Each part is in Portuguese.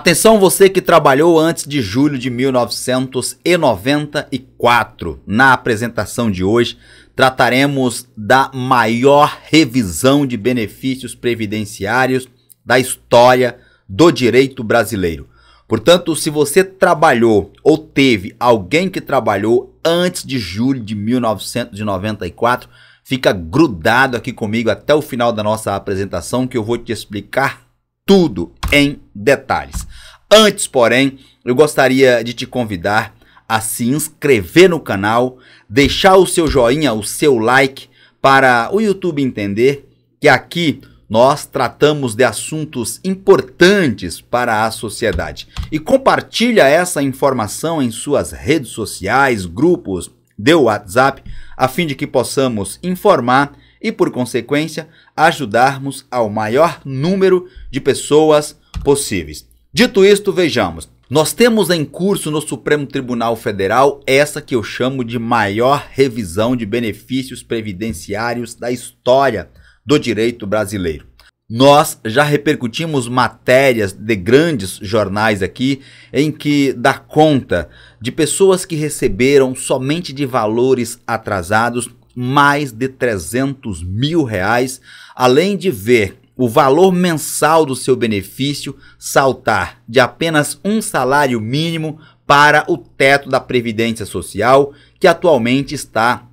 Atenção você que trabalhou antes de julho de 1994. Na apresentação de hoje, trataremos da maior revisão de benefícios previdenciários da história do direito brasileiro. Portanto, se você trabalhou ou teve alguém que trabalhou antes de julho de 1994, fica grudado aqui comigo até o final da nossa apresentação que eu vou te explicar tudo em detalhes. Antes, porém, eu gostaria de te convidar a se inscrever no canal, deixar o seu joinha, o seu like, para o YouTube entender que aqui nós tratamos de assuntos importantes para a sociedade. E compartilha essa informação em suas redes sociais, grupos de WhatsApp, a fim de que possamos informar e, por consequência, ajudarmos ao maior número de pessoas possíveis. Dito isto, vejamos. Nós temos em curso no Supremo Tribunal Federal essa que eu chamo de maior revisão de benefícios previdenciários da história do direito brasileiro. Nós já repercutimos matérias de grandes jornais aqui em que dá conta de pessoas que receberam somente de valores atrasados mais de 300 mil reais, além de ver o valor mensal do seu benefício saltar de apenas um salário mínimo para o teto da Previdência Social, que atualmente está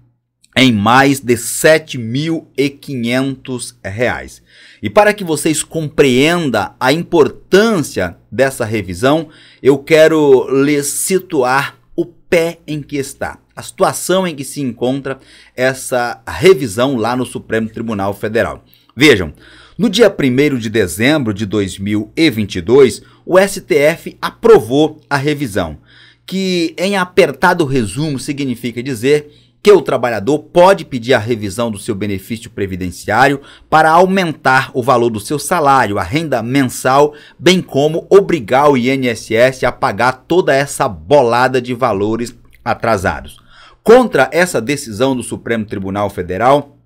em mais de R$ 7.500. E para que vocês compreendam a importância dessa revisão, eu quero lhes situar o pé em que está, a situação em que se encontra essa revisão lá no Supremo Tribunal Federal. Vejam, no dia 1 de dezembro de 2022, o STF aprovou a revisão, que em apertado resumo significa dizer que o trabalhador pode pedir a revisão do seu benefício previdenciário para aumentar o valor do seu salário, a renda mensal, bem como obrigar o INSS a pagar toda essa bolada de valores atrasados. Contra essa decisão do Supremo Tribunal Federal,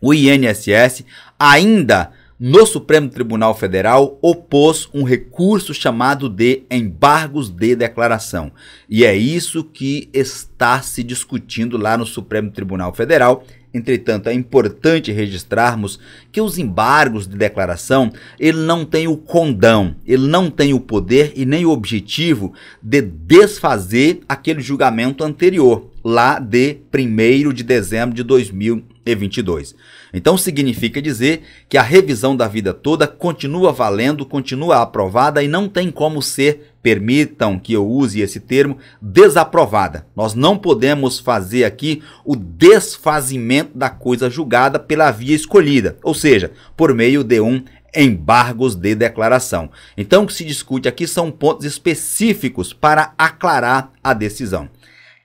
o INSS ainda no Supremo Tribunal Federal opôs um recurso chamado de embargos de declaração. E é isso que está se discutindo lá no Supremo Tribunal Federal. Entretanto, é importante registrarmos que os embargos de declaração, ele não tem o condão, ele não tem o poder e nem o objetivo de desfazer aquele julgamento anterior, lá de 1 de dezembro de 2019 e 22. Então significa dizer que a revisão da vida toda continua valendo, continua aprovada e não tem como ser, permitam que eu use esse termo, desaprovada. Nós não podemos fazer aqui o desfazimento da coisa julgada pela via escolhida, ou seja, por meio de um embargos de declaração. Então o que se discute aqui são pontos específicos para aclarar a decisão.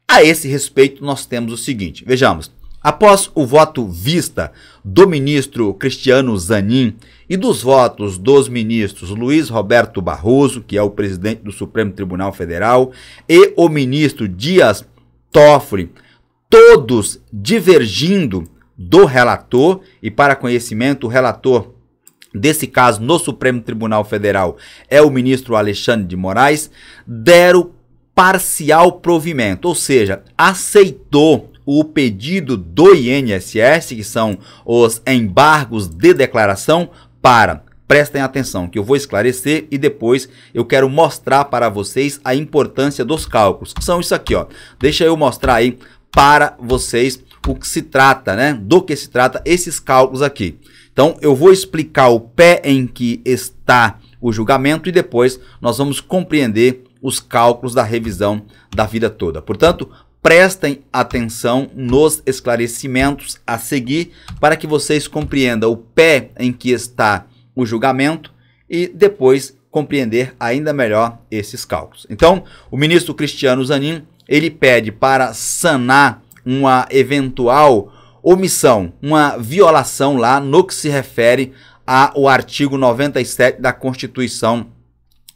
A esse respeito, nós temos o seguinte: vejamos, Após o voto vista do ministro Cristiano Zanin e dos votos dos ministros Luiz Roberto Barroso, que é o presidente do Supremo Tribunal Federal, e o ministro Dias Toffoli, todos divergindo do relator, e para conhecimento, o relator desse caso no Supremo Tribunal Federal é o ministro Alexandre de Moraes, deram parcial provimento, ou seja, aceitou o pedido do INSS, que são os embargos de declaração, para. Prestem atenção que eu vou esclarecer e depois eu quero mostrar para vocês a importância dos cálculos. São isso aqui, ó. Deixa eu mostrar aí para vocês o que se trata, né? Do que se trata esses cálculos aqui. Então, eu vou explicar o pé em que está o julgamento e depois nós vamos compreender os cálculos da revisão da vida toda. Portanto, prestem atenção nos esclarecimentos a seguir para que vocês compreendam o pé em que está o julgamento e depois compreender ainda melhor esses cálculos. Então, o ministro Cristiano Zanin, ele pede para sanar uma eventual omissão, uma violação lá no que se refere ao artigo 97 da Constituição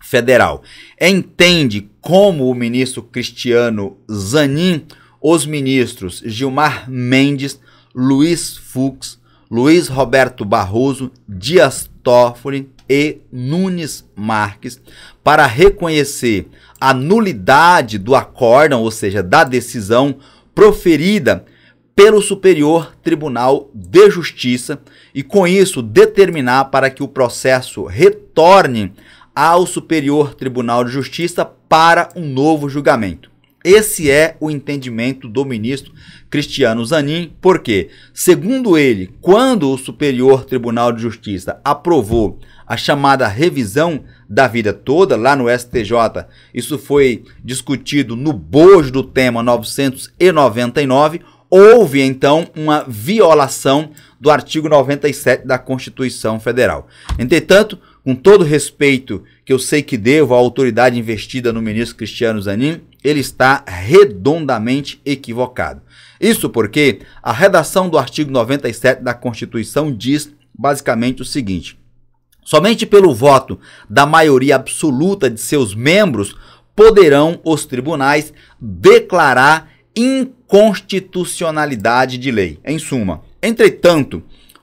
Federal. Entende como o ministro Cristiano Zanin, os ministros Gilmar Mendes, Luiz Fux, Luiz Roberto Barroso, Dias Toffoli e Nunes Marques para reconhecer a nulidade do acórdão, ou seja, da decisão proferida pelo Superior Tribunal de Justiça e com isso determinar para que o processo retorne ao Superior Tribunal de Justiça para um novo julgamento. Esse é o entendimento do ministro Cristiano Zanin, porque, segundo ele, quando o Superior Tribunal de Justiça aprovou a chamada revisão da vida toda lá no STJ, isso foi discutido no bojo do tema 999, houve então uma violação do artigo 97 da Constituição Federal. Entretanto, com todo respeito que eu sei que devo à autoridade investida no ministro Cristiano Zanin, ele está redondamente equivocado. Isso porque a redação do artigo 97 da Constituição diz basicamente o seguinte: somente pelo voto da maioria absoluta de seus membros poderão os tribunais declarar inconstitucionalidade de lei. Em suma, entretanto,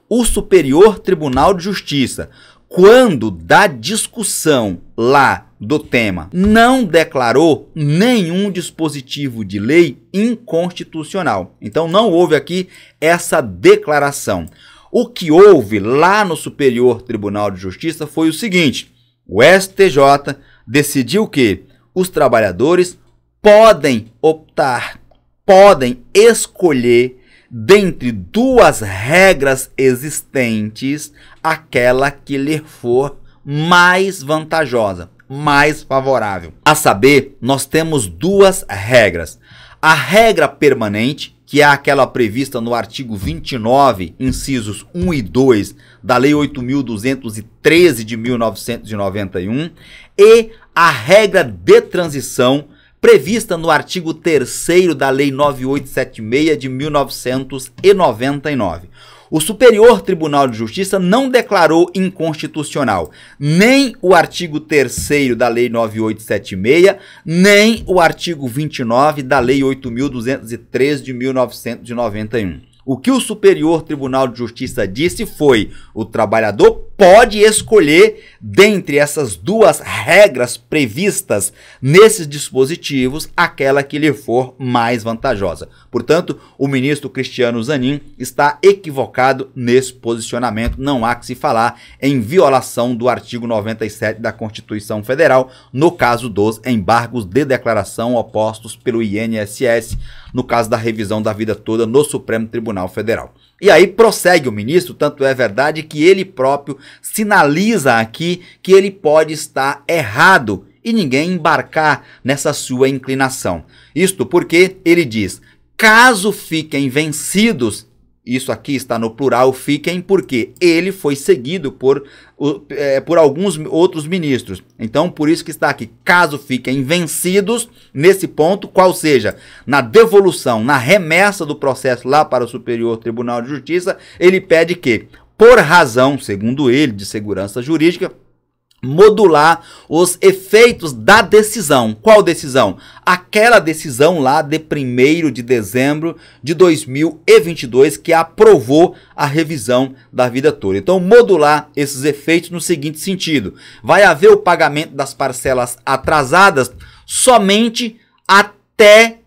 o Superior Tribunal de Justiça, quando da discussão lá do tema não declarou nenhum dispositivo de lei inconstitucional. Então não houve aqui essa declaração. O que houve lá no Superior Tribunal de Justiça foi o seguinte: o STJ decidiu que os trabalhadores podem optar, podem escolher dentre duas regras existentes, aquela que lhe for mais vantajosa, mais favorável. A saber, nós temos duas regras. A regra permanente, que é aquela prevista no artigo 29, incisos 1 e 2 da Lei 8.213 de 1991, e a regra de transição prevista no artigo 3 da Lei 9876 de 1999. O Superior Tribunal de Justiça não declarou inconstitucional nem o artigo 3 da Lei 9876, nem o artigo 29 da Lei 8203 de 1991. O que o Superior Tribunal de Justiça disse foi: o trabalhador pode escolher dentre essas duas regras previstas nesses dispositivos aquela que lhe for mais vantajosa. Portanto, o ministro Cristiano Zanin está equivocado nesse posicionamento, não há que se falar em violação do artigo 97 da Constituição Federal no caso dos embargos de declaração opostos pelo INSS no caso da revisão da vida toda no Supremo Tribunal Federal. E aí prossegue o ministro, tanto é verdade que ele próprio sinaliza aqui que ele pode estar errado e ninguém embarcar nessa sua inclinação. Isto porque ele diz: caso fiquem vencidos isso aqui está no plural, fiquem, porque ele foi seguido por, é, por alguns outros ministros. Então, por isso que está aqui, caso fiquem vencidos nesse ponto, qual seja, na devolução, na remessa do processo lá para o Superior Tribunal de Justiça, ele pede que, por razão, segundo ele, de segurança jurídica, modular os efeitos da decisão. Qual decisão? Aquela decisão lá de 1 de dezembro de 2022 que aprovou a revisão da vida toda. Então, modular esses efeitos no seguinte sentido: vai haver o pagamento das parcelas atrasadas somente até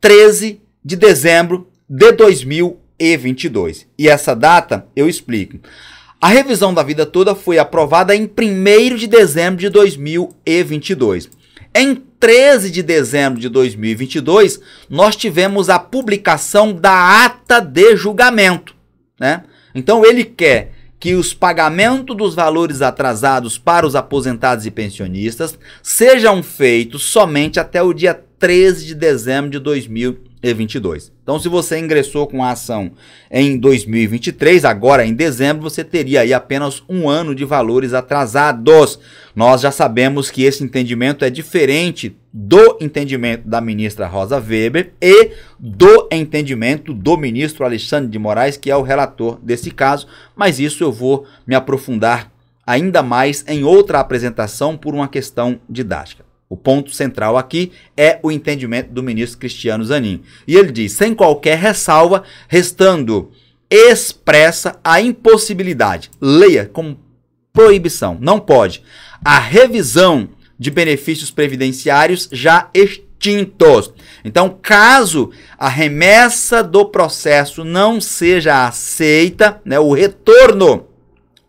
13 de dezembro de 2022. E essa data eu explico. A revisão da vida toda foi aprovada em 1 de dezembro de 2022. Em 13 de dezembro de 2022, nós tivemos a publicação da ata de julgamento. Né? Então, ele quer que os pagamentos dos valores atrasados para os aposentados e pensionistas sejam feitos somente até o dia 13 de dezembro de 2022. 2022. Então, se você ingressou com a ação em 2023, agora em dezembro, você teria aí apenas um ano de valores atrasados. Nós já sabemos que esse entendimento é diferente do entendimento da ministra Rosa Weber e do entendimento do ministro Alexandre de Moraes, que é o relator desse caso, mas isso eu vou me aprofundar ainda mais em outra apresentação por uma questão didática. O ponto central aqui é o entendimento do ministro Cristiano Zanin. E ele diz: sem qualquer ressalva, restando expressa a impossibilidade, leia como proibição, não pode, a revisão de benefícios previdenciários já extintos. Então, caso a remessa do processo não seja aceita, né, o retorno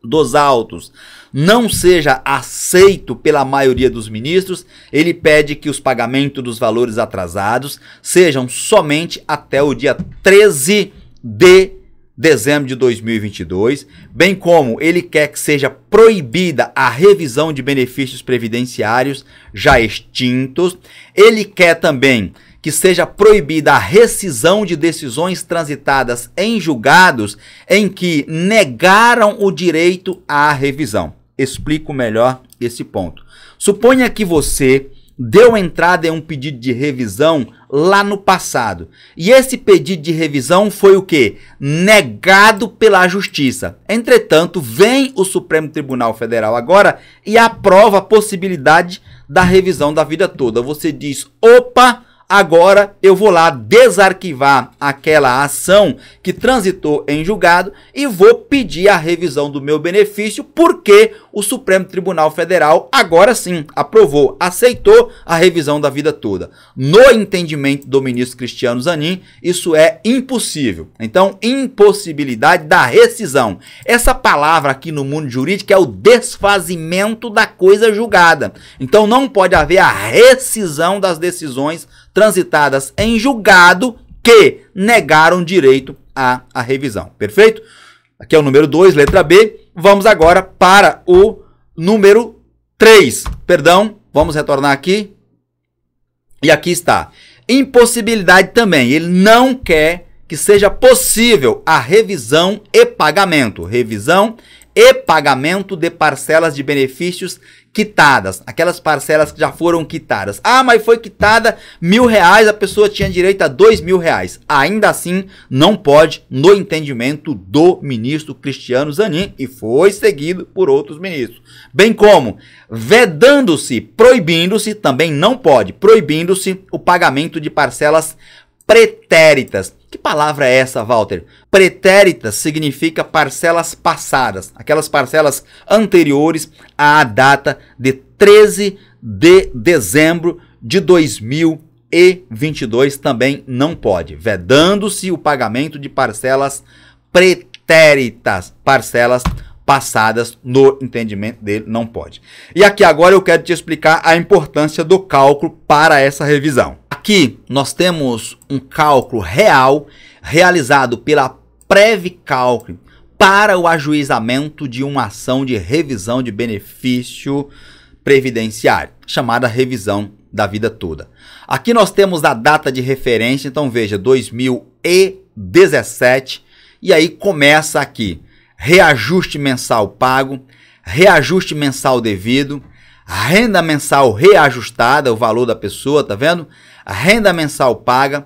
dos autos não seja aceito pela maioria dos ministros, ele pede que os pagamentos dos valores atrasados sejam somente até o dia 13 de dezembro de 2022, bem como ele quer que seja proibida a revisão de benefícios previdenciários já extintos. Ele quer também que seja proibida a rescisão de decisões transitadas em julgados em que negaram o direito à revisão. Explico melhor esse ponto. Suponha que você deu entrada em um pedido de revisão lá no passado. E esse pedido de revisão foi o que? Negado pela justiça. Entretanto, vem o Supremo Tribunal Federal agora e aprova a possibilidade da revisão da vida toda. Você diz: "Opa, agora eu vou lá desarquivar aquela ação que transitou em julgado e vou pedir a revisão do meu benefício, porque o Supremo Tribunal Federal agora sim aprovou, aceitou a revisão da vida toda. No entendimento do ministro Cristiano Zanin, isso é impossível. Então, impossibilidade da rescisão. Essa palavra aqui no mundo jurídico é o desfazimento da coisa julgada. Então, não pode haver a rescisão das decisões transitadas em julgado que negaram direito à, à revisão. Perfeito? Aqui é o número 2, letra B. Vamos agora para o número 3. Perdão, vamos retornar aqui. E aqui está. Impossibilidade também. Ele não quer que seja possível a revisão e pagamento. Revisão e pagamento de parcelas de benefícios quitadas, aquelas parcelas que já foram quitadas. Ah, mas foi quitada mil reais, a pessoa tinha direito a dois mil reais. Ainda assim, não pode, no entendimento do ministro Cristiano Zanin, e foi seguido por outros ministros. Bem como vedando-se, proibindo-se, também não pode, proibindo-se o pagamento de parcelas pretéritas. Que palavra é essa, Walter? Pretéritas significa parcelas passadas, aquelas parcelas anteriores à data de 13 de dezembro de 2022 também não pode, vedando-se o pagamento de parcelas pretéritas, parcelas passadas no entendimento dele não pode. E aqui agora eu quero te explicar a importância do cálculo para essa revisão. Aqui nós temos um cálculo real realizado pela Previcalc para o ajuizamento de uma ação de revisão de benefício previdenciário, chamada revisão da vida toda. Aqui nós temos a data de referência, então veja, 2017, e aí começa aqui: reajuste mensal pago, reajuste mensal devido, renda mensal reajustada, o valor da pessoa, tá vendo? a renda mensal paga,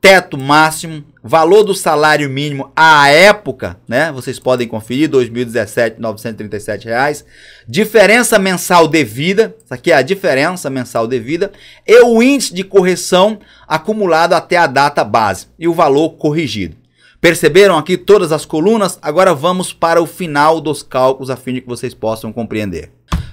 teto máximo, valor do salário mínimo à época, né? Vocês podem conferir, 2017, R$ 937, reais, diferença mensal devida, isso aqui é a diferença mensal devida, e o índice de correção acumulado até a data base e o valor corrigido. Perceberam aqui todas as colunas? Agora vamos para o final dos cálculos a fim de que vocês possam compreender.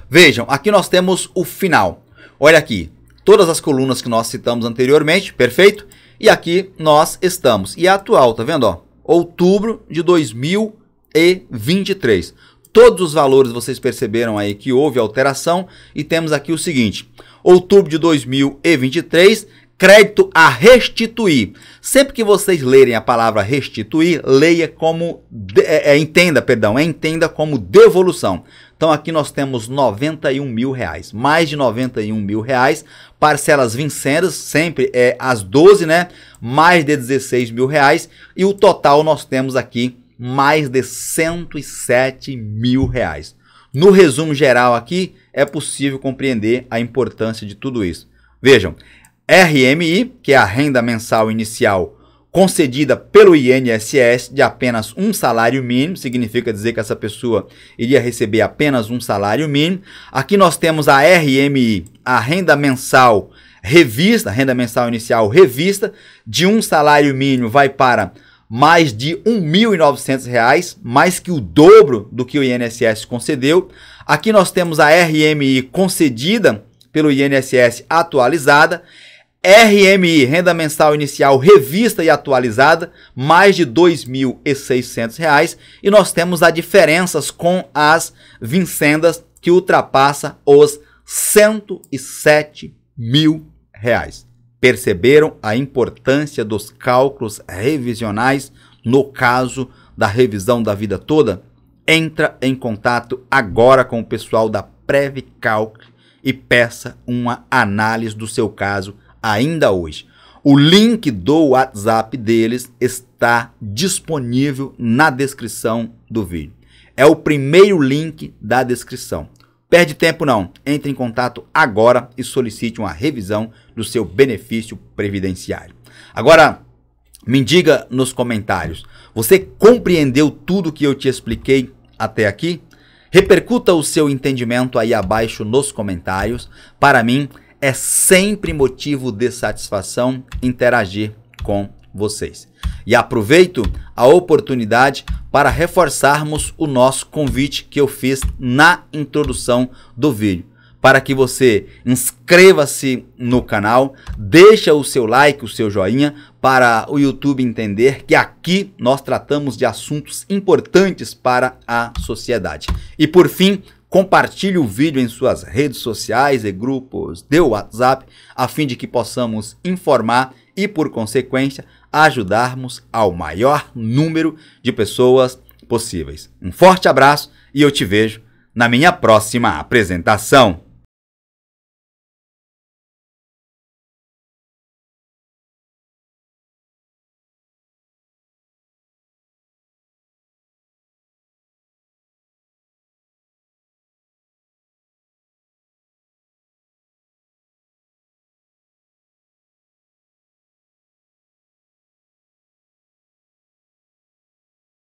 Vejam, aqui nós temos o final. Olha aqui, todas as colunas que nós citamos anteriormente, perfeito? E aqui nós estamos. E a atual, tá vendo? Ó, outubro de 2023. Todos os valores vocês perceberam aí que houve alteração e temos aqui o seguinte: outubro de 2023, crédito a restituir. Sempre que vocês lerem a palavra restituir, leia como de, é, é entenda, perdão, é, entenda como devolução. Então aqui nós temos 91 mil reais, mais de 91 mil reais, parcelas vincendas, sempre é as 12, né? Mais de 16 mil reais e o total nós temos aqui mais de 107 mil reais. No resumo geral aqui, é possível compreender a importância de tudo isso. Vejam, RMI, que é a renda mensal inicial concedida pelo INSS de apenas um salário mínimo, significa dizer que essa pessoa iria receber apenas um salário mínimo. Aqui nós temos a RMI, a renda mensal revista, renda mensal inicial revista, de um salário mínimo vai para mais de R$ 1.900, mais que o dobro do que o INSS concedeu. Aqui nós temos a RMI concedida pelo INSS atualizada RMI, renda mensal inicial revista e atualizada, mais de R$ 2.600. E nós temos as diferenças com as vincendas que ultrapassa os R$ 107.000. mil. Reais. Perceberam a importância dos cálculos revisionais no caso da revisão da vida toda? Entra em contato agora com o pessoal da Previcalc e peça uma análise do seu caso ainda hoje. O link do WhatsApp deles está disponível na descrição do vídeo. É o primeiro link da descrição. Perde tempo não. Entre em contato agora e solicite uma revisão do seu benefício previdenciário. Agora, me diga nos comentários, você compreendeu tudo que eu te expliquei até aqui? Repercuta o seu entendimento aí abaixo nos comentários. Para mim, é sempre motivo de satisfação interagir com vocês. E aproveito a oportunidade para reforçarmos o nosso convite que eu fiz na introdução do vídeo para que você inscreva-se no canal, deixa o seu like, o seu joinha para o YouTube entender que aqui nós tratamos de assuntos importantes para a sociedade. E por fim, Compartilhe o vídeo em suas redes sociais e grupos de WhatsApp, a fim de que possamos informar e, por consequência, ajudarmos ao maior número de pessoas possíveis. Um forte abraço e eu te vejo na minha próxima apresentação.